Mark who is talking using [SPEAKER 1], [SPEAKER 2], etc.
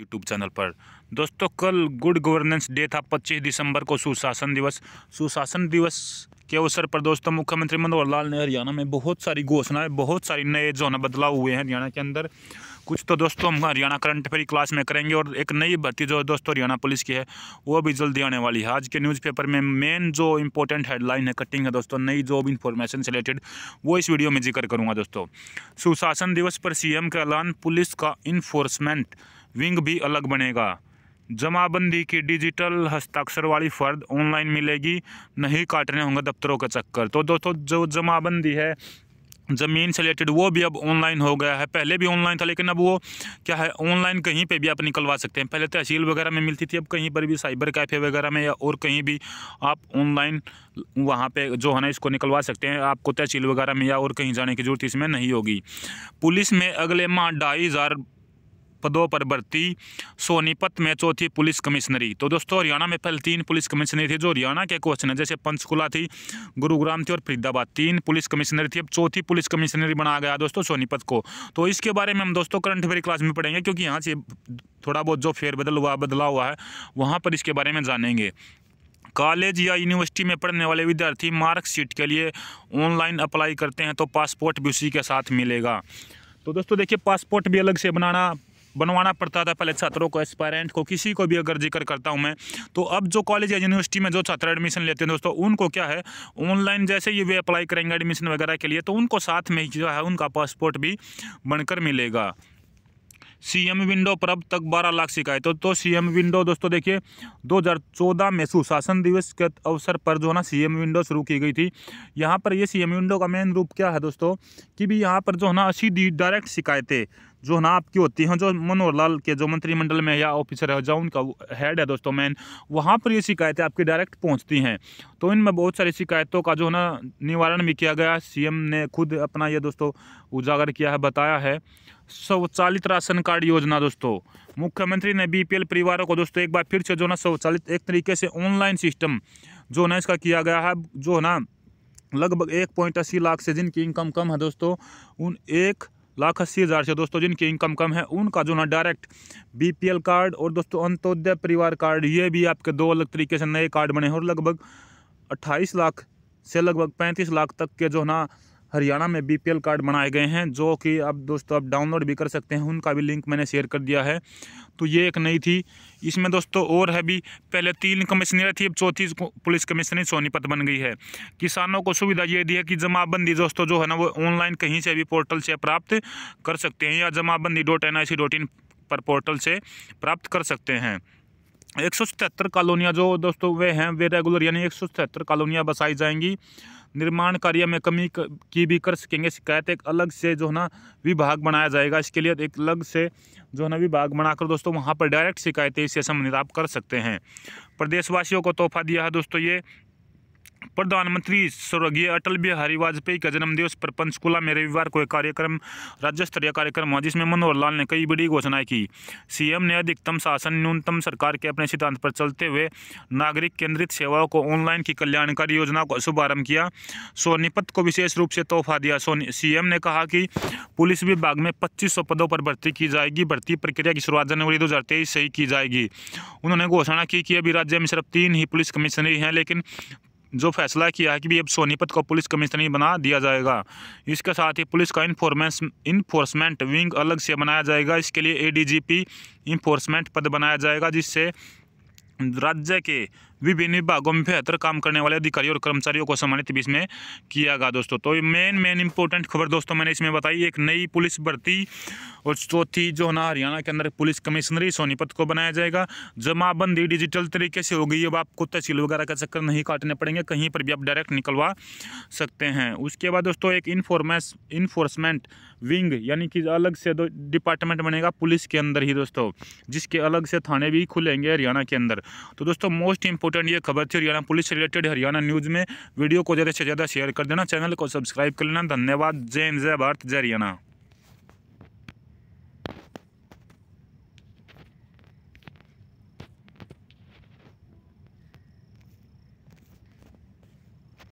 [SPEAKER 1] YouTube channel पर दोस्तों कल गुड गवर्नेंस डे था 25 दिसंबर को सुशासन दिवस सुशासन दिवस के अवसर पर दोस्तों मुख्यमंत्री मनोहर लाल ने हरियाणा में बहुत सारी घोषणाएं बहुत सारी नए जो है बदलाव हुए हैं हरियाणा के अंदर कुछ तो दोस्तों हम हरियाणा करंट अफेयर क्लास में करेंगे और एक नई भर्ती जो दोस्तों हरियाणा पुलिस की है वो भी जल्दी आने वाली है आज के न्यूज़पेपर में मेन जो इंपॉर्टेंट हेडलाइन है कटिंग है दोस्तों नई जॉब इन्फॉर्मेशन से रिलेटेड वो इस वीडियो में जिक्र करूँगा दोस्तों सुशासन दिवस पर सी का ऐलान पुलिस का इन्फोर्समेंट विंग भी अलग बनेगा जमाबंदी की डिजिटल हस्ताक्षर वाली फर्द ऑनलाइन मिलेगी नहीं काटने होंगे दफ्तरों का चक्कर तो दोस्तों जो जमाबंदी है ज़मीन से रिलेटेड वो भी अब ऑनलाइन हो गया है पहले भी ऑनलाइन था लेकिन अब वो क्या है ऑनलाइन कहीं पे भी आप निकलवा सकते हैं पहले तहसील वगैरह में मिलती थी अब कहीं पर भी साइबर कैफ़े वगैरह में या और कहीं भी आप ऑनलाइन वहाँ पे जो है ना इसको निकलवा सकते हैं आपको तहसील वगैरह में या और कहीं जाने की ज़रूरत इसमें नहीं होगी पुलिस में अगले माह ढाई पदों पर भर्ती सोनीपत में चौथी पुलिस कमिश्नरी तो दोस्तों हरियाणा में पहले तीन पुलिस कमिश्नरी थी जो हरियाणा के क्वेश्चन है जैसे पंचकुला थी गुरुग्राम थी और फरीदाबाद तीन पुलिस कमिश्नरी थी अब चौथी पुलिस कमिश्नरी बनाया गया दोस्तों सोनीपत को तो इसके बारे में हम दोस्तों करंट अफेयर क्लास में पढ़ेंगे क्योंकि यहाँ से थोड़ा बहुत जो फेरबदल हुआ बदलाव हुआ है वहाँ पर इसके बारे में जानेंगे कॉलेज या यूनिवर्सिटी में पढ़ने वाले विद्यार्थी मार्कशीट के लिए ऑनलाइन अप्लाई करते हैं तो पासपोर्ट भी उसी के साथ मिलेगा तो दोस्तों देखिए पासपोर्ट भी अलग से बनाना बनवाना पड़ता था पहले छात्रों को एस्पायरेंट को किसी को भी अगर जिक्र करता हूँ मैं तो अब जो कॉलेज या यूनिवर्सिटी में जो छात्र एडमिशन लेते हैं दोस्तों उनको क्या है ऑनलाइन जैसे ही वे अप्लाई करेंगे एडमिशन वगैरह के लिए तो उनको साथ में जो है उनका पासपोर्ट भी बनकर मिलेगा सीएम विंडो पर अब तक 12 लाख शिकायतों तो सीएम विंडो तो दोस्तों देखिए 2014 में सुशासन दिवस के अवसर पर जो है ना सीएम विंडो शुरू की गई थी यहाँ पर ये सीएम विंडो का मेन रूप क्या है दोस्तों कि भी यहाँ पर जो है ना अस्सी डायरेक्ट शिकायतें जो है ना आपकी होती हैं जो मनोहर लाल के जो मंत्रिमंडल में या ऑफिसर है जो उनका हेड है दोस्तों मैन वहाँ पर ये शिकायतें आपकी डायरेक्ट पहुँचती हैं तो इनमें बहुत सारी शिकायतों का जो है ना निवारण भी किया गया सी ने खुद अपना ये दोस्तों उजागर किया है बताया है स्वचालित राशन कार्ड योजना दोस्तों मुख्यमंत्री ने बीपीएल परिवारों को दोस्तों एक बार फिर से जो ना स्वचालित एक तरीके से ऑनलाइन सिस्टम जो ना इसका किया गया है जो है ना लगभग एक पॉइंट अस्सी लाख से जिनकी इनकम कम है दोस्तों उन एक लाख अस्सी हज़ार से दोस्तों जिनकी इनकम कम है उनका जो ना डायरेक्ट बीपीएल कार्ड और दोस्तों अंत्योदय परिवार कार्ड ये भी आपके दो अलग तरीके से नए कार्ड बने और लगभग अट्ठाईस लाख से लगभग पैंतीस लाख तक के जो ना हरियाणा में बीपीएल कार्ड बनाए गए हैं जो कि अब दोस्तों आप डाउनलोड भी कर सकते हैं उनका भी लिंक मैंने शेयर कर दिया है तो ये एक नई थी इसमें दोस्तों और है भी पहले तीन कमिश्नर थी अब चौथी पुलिस कमिश्नरी सोनीपत बन गई है किसानों को सुविधा ये दी है कि जमाबंदी दोस्तों जो है ना वो ऑनलाइन कहीं से भी पोर्टल से प्राप्त कर सकते हैं या Jamabandi dot N I C dot in portal पोर्टल से प्राप्त कर सकते हैं एक सौ सतहत्तर कॉलोनियाँ जो दोस्तों वे हैं वे रेगुलर यानी एक सौ सतहत्तर कॉलोनियाँ बसाई जाएंगी निर्माण कार्य में कमी की भी कर सकेंगे शिकायत एक अलग से जो है ना विभाग बनाया जाएगा इसके लिए एक अलग से जो है ना विभाग बनाकर दोस्तों वहाँ पर डायरेक्ट शिकायतें इससे संबंधित आप कर सकते हैं प्रदेशवासियों को तोहफा दिया है दोस्तों ये प्रधानमंत्री स्वर्गीय अटल बिहारी वाजपेयी का जन्मदिवस पर पंचकूला में रविवार को एक कार्यक्रम राज्य स्तरीय कार्यक्रम हुआ जिसमें मनोहर लाल ने कई बड़ी घोषणाएं की सीएम ने अधिकतम शासन न्यूनतम सरकार के अपने सिद्धांत पर चलते हुए नागरिक केंद्रित सेवाओं को ऑनलाइन की कल्याणकारी योजना का शुभारंभ किया सोनीपत को विशेष रूप से तोहफा दिया सीएम ने कहा कि पुलिस विभाग में पच्चीस पदों पर भर्ती की जाएगी भर्ती प्रक्रिया की शुरुआत जनवरी दो से ही की जाएगी उन्होंने घोषणा की कि अभी राज्य में सिर्फ तीन ही पुलिस कमिश्नरी हैं लेकिन जो फैसला किया है कि भी अब सोनीपत को पुलिस ही बना दिया जाएगा इसके साथ ही पुलिस का इन्फोर्मेंस इन्फोर्समेंट विंग अलग से बनाया जाएगा इसके लिए एडीजीपी इन्फोर्समेंट पद बनाया जाएगा जिससे राज्य के विभिन्न विभागों में बेहतर काम करने वाले अधिकारियों और कर्मचारियों को सम्मानित भी इसमें किया गया दोस्तों तो मेन मेन इंपॉर्टेंट खबर दोस्तों मैंने इसमें बताई एक नई पुलिस भर्ती और चौथी जो है ना हरियाणा के अंदर पुलिस कमिश्नरी सोनीपत को बनाया जाएगा जमाबंदी डिजिटल तरीके से होगी अब आपको तहसील वगैरह का चक्कर नहीं काटने पड़ेंगे कहीं पर भी आप डायरेक्ट निकलवा सकते हैं उसके बाद दोस्तों एक इन्फॉर्मेस इन्फोर्समेंट विंग यानी कि अलग से दो डिपार्टमेंट बनेगा पुलिस के अंदर ही दोस्तों जिसके अलग से थाने भी खुलेंगे हरियाणा के अंदर तो दोस्तों मोस्ट इंपॉर्टेंट इंपॉर्टेंट ये खबर थी हरियाणा पुलिस से रिलेटेड हरियाणा न्यूज़ में वीडियो को ज़्यादा से ज़्यादा शेयर कर देना चैनल को सब्सक्राइब कर लेना धन्यवाद जय हिंद जय भारत जय हरियाणा